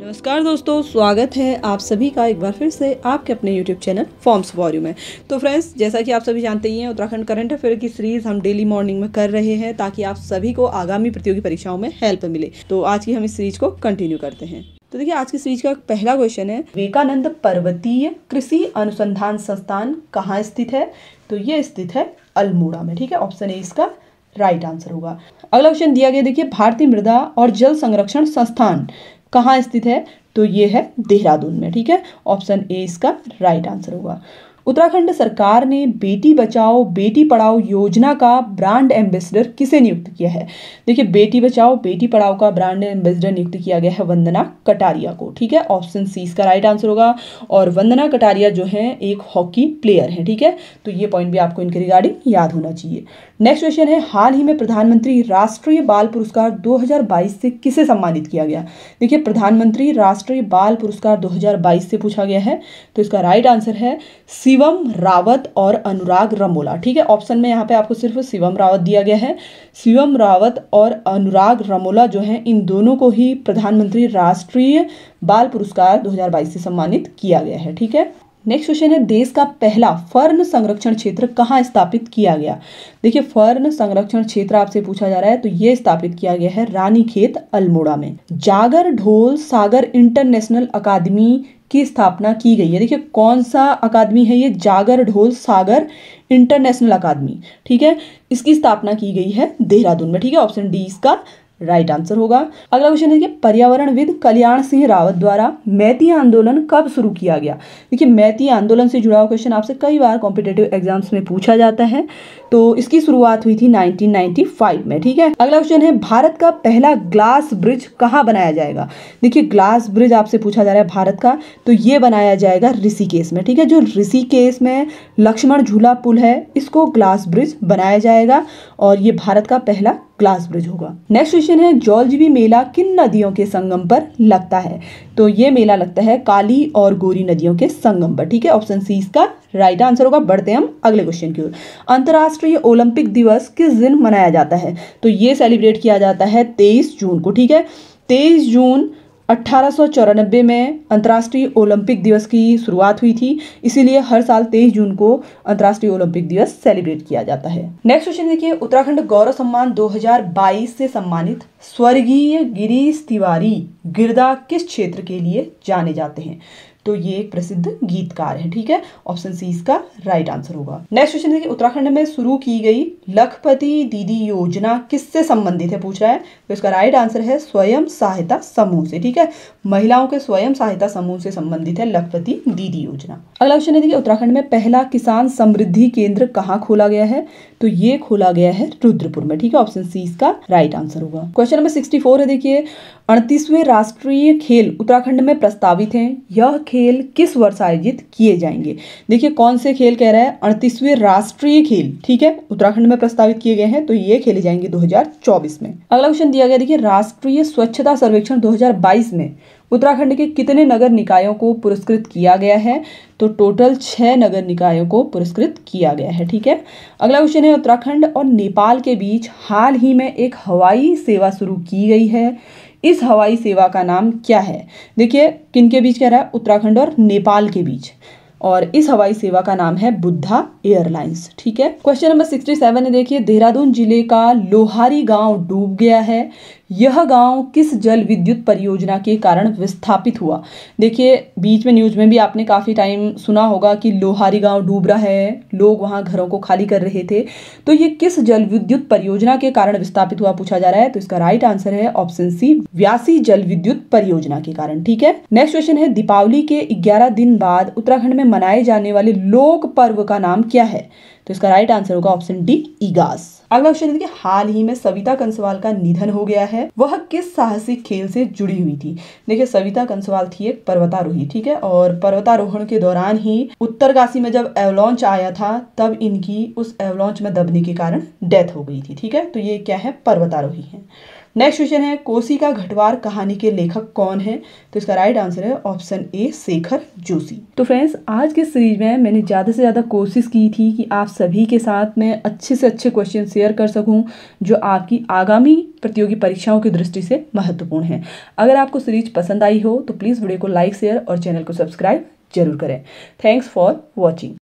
नमस्कार दोस्तों स्वागत है आप सभी का एक बार फिर से आपके अपने YouTube चैनल फॉर्म्स वॉर्यू में तो फ्रेंड्स जैसा कि आप सभी जानते ही हैं उत्तराखंड करंट अफेयर की सीरीज़ हम डेली मॉर्निंग में कर रहे हैं ताकि आप सभी को आगामी प्रतियोगी परीक्षाओं में हेल्प मिले तो आज की हम इस सीरीज को कंटिन्यू करते हैं तो देखिए आज की सीरीज का पहला क्वेश्चन है विवेकानंद पर्वतीय कृषि अनुसंधान संस्थान कहाँ स्थित है तो ये स्थित है अल्मोड़ा में ठीक है ऑप्शन ए इसका राइट आंसर होगा अगला क्वेश्चन दिया गया देखिए भारतीय मृदा और जल संरक्षण संस्थान कहाँ स्थित है तो ये है देहरादून में ठीक है ऑप्शन ए इसका राइट आंसर होगा उत्तराखंड सरकार ने बेटी बचाओ बेटी पढ़ाओ योजना का ब्रांड एम्बेसडर किसे नियुक्त किया है देखिए बेटी बचाओ बेटी पढ़ाओ का ब्रांड एम्बेसडर नियुक्त किया गया है वंदना कटारिया को ठीक है ऑप्शन सी इसका राइट आंसर होगा और वंदना कटारिया जो है एक हॉकी प्लेयर है ठीक है तो ये पॉइंट भी आपको इनके रिगार्डिंग याद होना चाहिए नेक्स्ट क्वेश्चन है हाल ही में प्रधानमंत्री राष्ट्रीय बाल पुरस्कार 2022 से किसे सम्मानित किया गया देखिए प्रधानमंत्री राष्ट्रीय बाल पुरस्कार 2022 से पूछा गया है तो इसका राइट आंसर है सी शिवम रावत और अनुराग रमोला ठीक है ऑप्शन में यहाँ पे आपको सिर्फ शिवम रावत दिया गया है शिवम रावत और अनुराग रमोला जो है इन दोनों को ही प्रधानमंत्री राष्ट्रीय बाल पुरस्कार 2022 से सम्मानित किया गया है ठीक है नेक्स्ट क्वेश्चन है देश का पहला फर्न संरक्षण क्षेत्र कहाँ स्थापित किया गया देखिए फर्न संरक्षण क्षेत्र आपसे पूछा जा रहा है तो ये स्थापित किया गया है रानीखेत अल्मोड़ा में जागर ढोल सागर इंटरनेशनल अकादमी की स्थापना की गई है देखिए कौन सा अकादमी है ये जागर ढोल सागर इंटरनेशनल अकादमी ठीक है इसकी स्थापना की गई है देहरादून में ठीक है ऑप्शन डी इसका राइट आंसर होगा अगला क्वेश्चन देखिए पर्यावरण पर्यावरणविद कल्याण सिंह रावत द्वारा मैती आंदोलन कब शुरू किया गया देखिए मैती आंदोलन से जुड़ा हुआ क्वेश्चन आपसे कई बार कॉम्पिटेटिव एग्जाम्स में पूछा जाता है तो इसकी शुरुआत हुई थी 1995 में ठीक है अगला क्वेश्चन है भारत का पहला ग्लास ब्रिज कहाँ बनाया जाएगा देखिए ग्लास ब्रिज आपसे पूछा जा रहा है भारत का तो ये बनाया जाएगा ऋषिकेश में ठीक है जो ऋषिकेश में लक्ष्मण झूला पुल है इसको ग्लास ब्रिज बनाया जाएगा और ये भारत का पहला ग्लास ब्रिज होगा नेक्स्ट क्वेश्चन है जौलजीबी मेला किन नदियों के संगम पर लगता है तो ये मेला लगता है काली और गोरी नदियों के संगम पर ठीक है ऑप्शन सी इसका राइट आंसर होगा बढ़ते हम अगले क्वेश्चन की ओर अंतर्राष्ट्रीय ओलंपिक दिवस किस दिन मनाया जाता है तो ये सेलिब्रेट किया जाता है तेईस जून को ठीक है तेईस जून अट्ठारह में अंतर्राष्ट्रीय ओलंपिक दिवस की शुरुआत हुई थी इसीलिए हर साल 23 जून को अंतर्राष्ट्रीय ओलंपिक दिवस सेलिब्रेट किया जाता है नेक्स्ट क्वेश्चन देखिए उत्तराखंड गौरव सम्मान 2022 से सम्मानित स्वर्गीय गिरीश तिवारी गिरदा किस क्षेत्र के लिए जाने जाते हैं तो ये एक प्रसिद्ध गीतकार है ठीक है ऑप्शन सी इसका राइट आंसर होगा नेक्स्ट क्वेश्चन देखिए उत्तराखंड में शुरू की गई लखपति दीदी योजना किससे संबंधित है पूछ रहा है तो इसका राइट आंसर है स्वयं सहायता समूह से ठीक है महिलाओं के स्वयं सहायता समूह से संबंधित है लखपति दीदी योजना अगला क्वेश्चन है देखिए उत्तराखंड में पहला किसान समृद्धि केंद्र कहाँ खोला गया है तो ये खोला गया है रुद्रपुर में ठीक है ऑप्शन सी इसका राइट आंसर होगा क्वेश्चन नंबर सिक्सटी है देखिए अड़तीसवें राष्ट्रीय खेल उत्तराखंड में प्रस्तावित है यह खेल किस वर्ष आयोजित किए जाएंगे देखिए कौन से खेल कह रहा है अड़तीसवें राष्ट्रीय खेल ठीक है उत्तराखंड में प्रस्तावित किए गए हैं तो ये खेले जाएंगे 2024 में अगला क्वेश्चन दिया गया देखिए राष्ट्रीय स्वच्छता सर्वेक्षण 2022 में उत्तराखंड के कितने नगर निकायों को पुरस्कृत किया गया है तो टोटल छः नगर निकायों को पुरस्कृत किया गया है ठीक है अगला क्वेश्चन है उत्तराखंड और नेपाल के बीच हाल ही में एक हवाई सेवा शुरू की गई है इस हवाई सेवा का नाम क्या है देखिए किन के बीच कह रहा है उत्तराखंड और नेपाल के बीच और इस हवाई सेवा का नाम है बुद्धा एयरलाइंस ठीक है क्वेश्चन नंबर सिक्सटी सेवन देखिए देहरादून जिले का लोहारी गांव डूब गया है यह गांव किस जल विद्युत परियोजना के कारण विस्थापित हुआ देखिए बीच में न्यूज में भी आपने काफ़ी टाइम सुना होगा कि लोहारी गांव डूब रहा है लोग वहां घरों को खाली कर रहे थे तो ये किस जल विद्युत परियोजना के कारण विस्थापित हुआ पूछा जा रहा है तो इसका राइट आंसर है ऑप्शन सी व्यासी जल विद्युत परियोजना के कारण ठीक है नेक्स्ट क्वेश्चन है दीपावली के ग्यारह दिन बाद उत्तराखंड में मनाए जाने वाले लोक पर्व का नाम क्या है तो इसका राइट आंसर होगा ऑप्शन डी ईगास अगला क्वेश्चन देखिए हाल ही में सविता कंसवाल का निधन हो गया है वह किस साहसिक खेल से जुड़ी हुई थी देखिए सविता कंसवाल थी एक पर्वतारोही ठीक है और पर्वतारोहण के दौरान ही उत्तरकाशी में जब एवलॉन्च आया था तब इनकी उस एवलॉन्च में दबने के कारण डेथ हो गई थी ठीक है तो ये क्या है पर्वतारोही है नेक्स्ट क्वेश्चन है कोसी का घटवार कहानी के लेखक कौन है तो इसका राइट आंसर है ऑप्शन ए शेखर जोशी तो फ्रेंड्स आज के सीरीज में मैंने ज़्यादा से ज़्यादा कोशिश की थी कि आप सभी के साथ मैं अच्छे से अच्छे क्वेश्चन शेयर कर सकूँ जो आपकी आगामी प्रतियोगी परीक्षाओं की दृष्टि से महत्वपूर्ण है अगर आपको सीरीज पसंद आई हो तो प्लीज़ वीडियो को लाइक शेयर और चैनल को सब्सक्राइब जरूर करें थैंक्स फॉर वॉचिंग